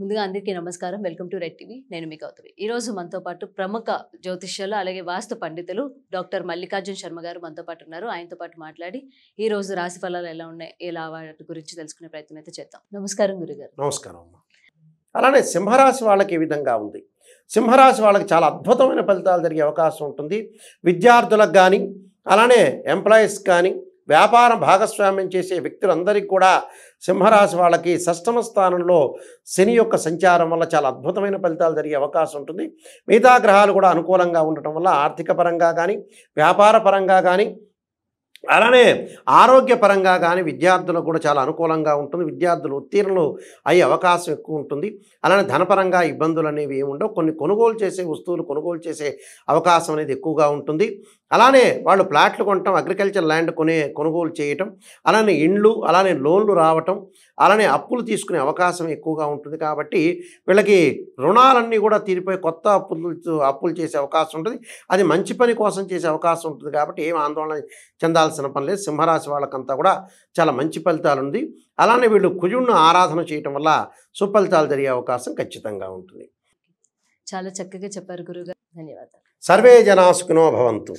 ముందుగా అందరికీ నమస్కారం వెల్కమ్ టు రెడ్ టీవీ నేను మీ గౌతమి ఈరోజు మనతో పాటు ప్రముఖ జ్యోతిష్యాలు అలాగే వాస్తు పండితులు డాక్టర్ మల్లికార్జున్ శర్మ గారు మనతో పాటు ఉన్నారు ఆయనతో పాటు మాట్లాడి ఈ రోజు రాశి ఫలాలు ఎలా ఉన్నాయి ఎలా వాటి గురించి తెలుసుకునే ప్రయత్నం అయితే చేద్దాం నమస్కారం గురుగారు నమస్కారం అలానే సింహరాశి వాళ్ళకి ఈ విధంగా ఉంది సింహరాశి వాళ్ళకి చాలా అద్భుతమైన ఫలితాలు జరిగే అవకాశం ఉంటుంది విద్యార్థులకు కానీ అలానే ఎంప్లాయీస్ కానీ వ్యాపార భాగస్వామ్యం చేసే వ్యక్తులందరికీ కూడా సింహరాశి వాళ్ళకి సష్టమ స్థానంలో శని యొక్క సంచారం వల్ల చాలా అద్భుతమైన ఫలితాలు జరిగే అవకాశం ఉంటుంది మిగతా గ్రహాలు కూడా అనుకూలంగా ఉండటం వల్ల ఆర్థిక పరంగా కానీ వ్యాపార పరంగా కానీ అలానే ఆరోగ్యపరంగా కానీ విద్యార్థులకు కూడా చాలా అనుకూలంగా ఉంటుంది విద్యార్థులు ఉత్తీర్ణులు అయ్యే అవకాశం ఎక్కువ ఉంటుంది అలానే ధనపరంగా ఇబ్బందులు అనేవి ఏమి ఉండవు కొన్ని కొనుగోలు చేసే వస్తువులు కొనుగోలు చేసే అవకాశం అనేది ఎక్కువగా ఉంటుంది అలానే వాళ్ళు ప్లాట్లు కొనటం అగ్రికల్చర్ ల్యాండ్ కొనే కొనుగోలు చేయటం అలానే ఇండ్లు అలానే లోన్లు రావటం అలానే అప్పులు తీసుకునే అవకాశం ఎక్కువగా ఉంటుంది కాబట్టి వీళ్ళకి రుణాలన్నీ కూడా తీరిపోయి కొత్త అప్పులు అప్పులు చేసే అవకాశం ఉంటుంది అది మంచి పని కోసం చేసే అవకాశం ఉంటుంది కాబట్టి ఏం ఆందోళన చెందాల్సిన చేయాల్సిన పని లేదు సింహరాశి వాళ్ళకంతా కూడా చాలా మంచి ఫలితాలు ఉంది అలానే వీళ్ళు కుజుడిని ఆరాధన చేయటం వల్ల సుఫలితాలు జరిగే అవకాశం ఖచ్చితంగా ఉంటుంది చాలా చక్కగా చెప్పారు గురుగారు ధన్యవాదాలు సర్వే జనాసుకునో భవంతు